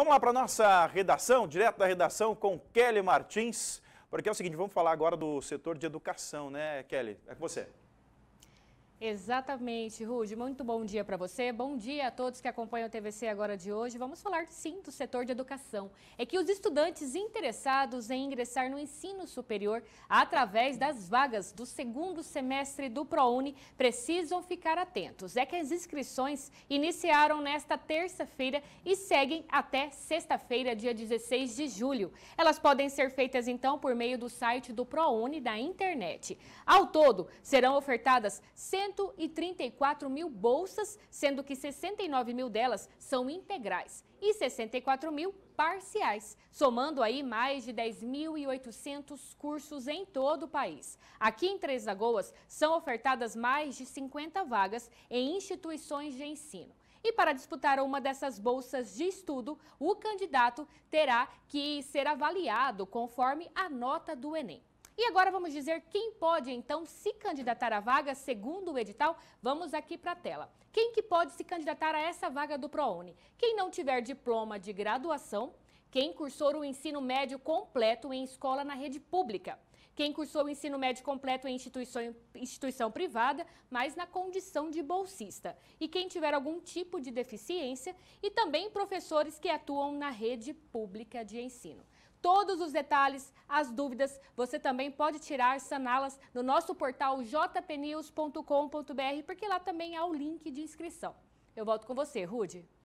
Vamos lá para nossa redação, direto da redação com Kelly Martins, porque é o seguinte, vamos falar agora do setor de educação, né, Kelly? É com você. Exatamente, Rude. Muito bom dia para você. Bom dia a todos que acompanham o TVC agora de hoje. Vamos falar, sim, do setor de educação. É que os estudantes interessados em ingressar no ensino superior através das vagas do segundo semestre do ProUni precisam ficar atentos. É que as inscrições iniciaram nesta terça-feira e seguem até sexta-feira, dia 16 de julho. Elas podem ser feitas, então, por meio do site do ProUni da internet. Ao todo, serão ofertadas 100 134 mil bolsas, sendo que 69 mil delas são integrais e 64 mil parciais, somando aí mais de 10.800 cursos em todo o país. Aqui em Três Lagoas são ofertadas mais de 50 vagas em instituições de ensino. E para disputar uma dessas bolsas de estudo, o candidato terá que ser avaliado conforme a nota do Enem. E agora vamos dizer quem pode então se candidatar à vaga segundo o edital. Vamos aqui para a tela. Quem que pode se candidatar a essa vaga do ProUni? Quem não tiver diploma de graduação, quem cursou o ensino médio completo em escola na rede pública. Quem cursou o ensino médio completo em instituição, instituição privada, mas na condição de bolsista. E quem tiver algum tipo de deficiência e também professores que atuam na rede pública de ensino. Todos os detalhes, as dúvidas, você também pode tirar, saná-las no nosso portal jpnews.com.br, porque lá também há o link de inscrição. Eu volto com você, Rude.